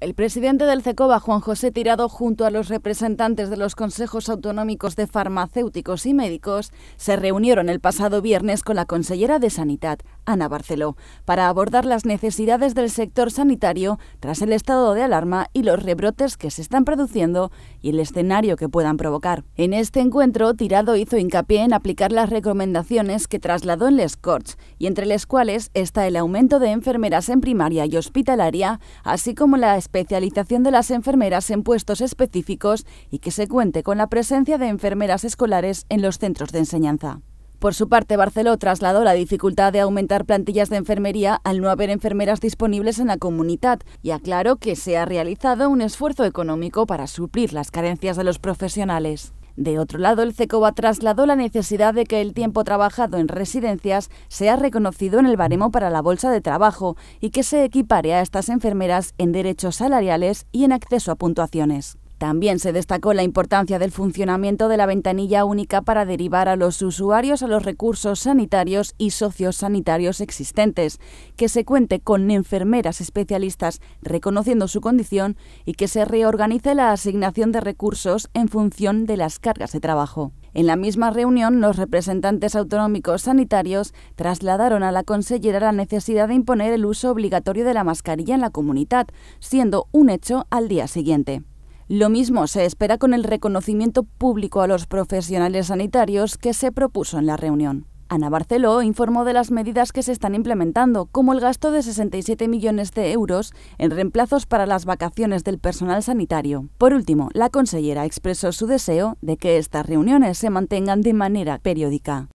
El presidente del CECOBA, Juan José Tirado, junto a los representantes de los consejos autonómicos de farmacéuticos y médicos, se reunieron el pasado viernes con la consellera de Sanidad, Ana Barceló, para abordar las necesidades del sector sanitario tras el estado de alarma y los rebrotes que se están produciendo y el escenario que puedan provocar. En este encuentro, Tirado hizo hincapié en aplicar las recomendaciones que trasladó en Les Corts, y entre las cuales está el aumento de enfermeras en primaria y hospitalaria, así como la especialización de las enfermeras en puestos específicos y que se cuente con la presencia de enfermeras escolares en los centros de enseñanza. Por su parte, Barceló trasladó la dificultad de aumentar plantillas de enfermería al no haber enfermeras disponibles en la comunidad y aclaró que se ha realizado un esfuerzo económico para suplir las carencias de los profesionales. De otro lado, el CECOBA trasladó la necesidad de que el tiempo trabajado en residencias sea reconocido en el baremo para la bolsa de trabajo y que se equipare a estas enfermeras en derechos salariales y en acceso a puntuaciones. También se destacó la importancia del funcionamiento de la ventanilla única para derivar a los usuarios a los recursos sanitarios y sociosanitarios existentes, que se cuente con enfermeras especialistas reconociendo su condición y que se reorganice la asignación de recursos en función de las cargas de trabajo. En la misma reunión, los representantes autonómicos sanitarios trasladaron a la consellera la necesidad de imponer el uso obligatorio de la mascarilla en la comunidad, siendo un hecho al día siguiente. Lo mismo se espera con el reconocimiento público a los profesionales sanitarios que se propuso en la reunión. Ana Barceló informó de las medidas que se están implementando, como el gasto de 67 millones de euros en reemplazos para las vacaciones del personal sanitario. Por último, la consellera expresó su deseo de que estas reuniones se mantengan de manera periódica.